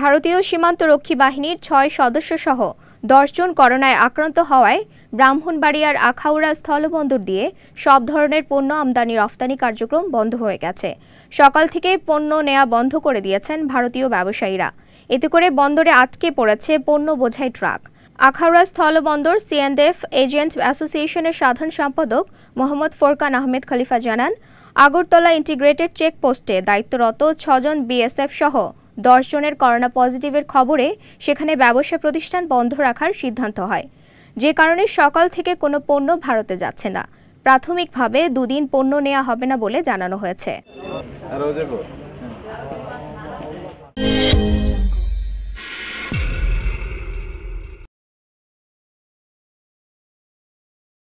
ভারতীয় সীমান্তরক্ষী বাহিনীর ছয় সদস্য সহ দশজন করোনায় আক্রান্ত হওয়ায় ব্রাহ্মণবাড়িয়ার আখাউড়া স্থলবন্দর দিয়ে সব ধরনের পণ্য আমদানি রফতানি কার্যক্রম বন্ধ হয়ে গেছে সকাল থেকেই পণ্য নেয়া বন্ধ করে দিয়েছেন ভারতীয় ব্যবসায়ীরা এতে করে বন্দরে আটকে পড়েছে পণ্য বোঝাই ট্রাক আখাউড়া স্থলবন্দর সিএনডিএফ এজেন্ট অ্যাসোসিয়েশনের সাধারণ সম্পাদক মোহাম্মদ ফোরকান আহমেদ খলিফা জানান আগরতলা ইন্টিগ্রেটেড চেকপোস্টে দায়িত্বরত ছজন বিএসএফ সহ জনের করোনা পজিটিভের খবরে সেখানে ব্যবসা প্রতিষ্ঠান বন্ধ রাখার সিদ্ধান্ত হয় যে কারণে সকাল থেকে কোনো পণ্য ভারতে যাচ্ছে না প্রাথমিকভাবে দুদিন পণ্য নেওয়া হবে না বলে জানানো হয়েছে